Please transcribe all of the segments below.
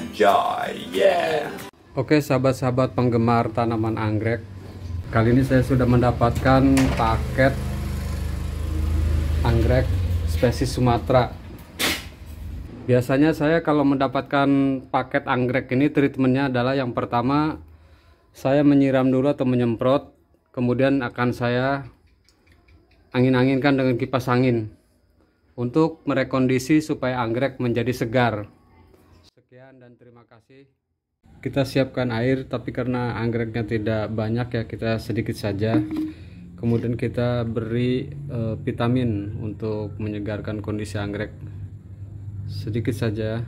enjoy yeah Oke sahabat-sahabat penggemar tanaman anggrek Kali ini saya sudah mendapatkan paket anggrek spesies Sumatera Biasanya saya kalau mendapatkan paket anggrek ini treatmentnya adalah yang pertama Saya menyiram dulu atau menyemprot Kemudian akan saya angin-anginkan dengan kipas angin Untuk merekondisi supaya anggrek menjadi segar dan terima kasih. Kita siapkan air tapi karena anggreknya tidak banyak ya kita sedikit saja. Kemudian kita beri e, vitamin untuk menyegarkan kondisi anggrek. Sedikit saja.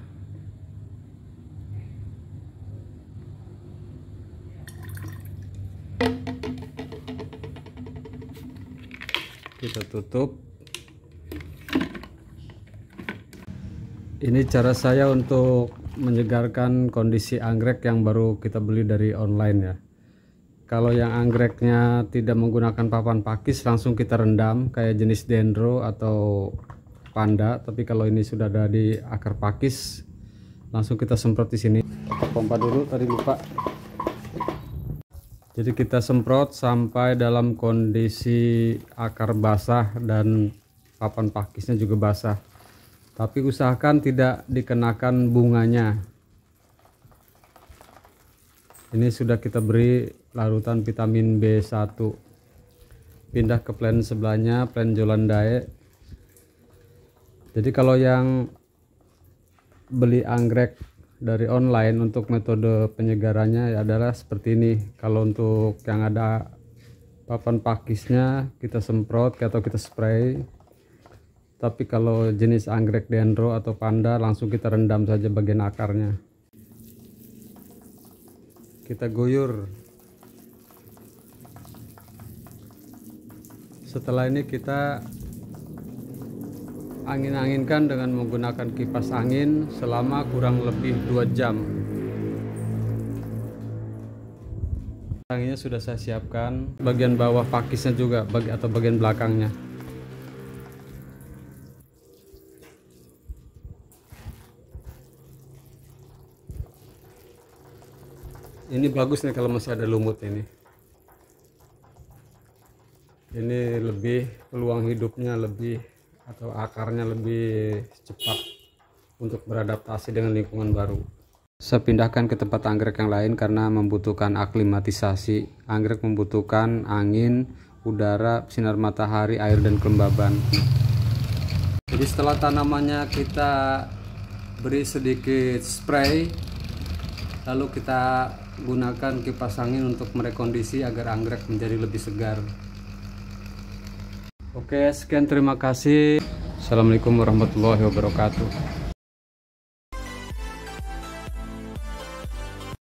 Kita tutup. ini cara saya untuk menyegarkan kondisi anggrek yang baru kita beli dari online ya kalau yang anggreknya tidak menggunakan papan pakis langsung kita rendam kayak jenis dendro atau panda tapi kalau ini sudah ada di akar pakis langsung kita semprot di sini pompa dulu tadi lupa jadi kita semprot sampai dalam kondisi akar basah dan papan pakisnya juga basah tapi usahakan tidak dikenakan bunganya ini sudah kita beri larutan vitamin B1 pindah ke plan sebelahnya plan jolandae jadi kalau yang beli anggrek dari online untuk metode penyegarannya adalah seperti ini kalau untuk yang ada papan pakisnya kita semprot atau kita spray tapi kalau jenis anggrek dendro atau panda langsung kita rendam saja bagian akarnya. Kita guyur. Setelah ini kita angin-anginkan dengan menggunakan kipas angin selama kurang lebih 2 jam. Anginnya sudah saya siapkan, bagian bawah pakisnya juga atau bagian belakangnya. ini bagus nih kalau masih ada lumut ini ini lebih peluang hidupnya lebih atau akarnya lebih cepat untuk beradaptasi dengan lingkungan baru saya pindahkan ke tempat anggrek yang lain karena membutuhkan aklimatisasi anggrek membutuhkan angin udara sinar matahari air dan kelembaban jadi setelah tanamannya kita beri sedikit spray lalu kita gunakan kipas angin untuk merekondisi agar anggrek menjadi lebih segar oke sekian terima kasih Assalamualaikum warahmatullahi wabarakatuh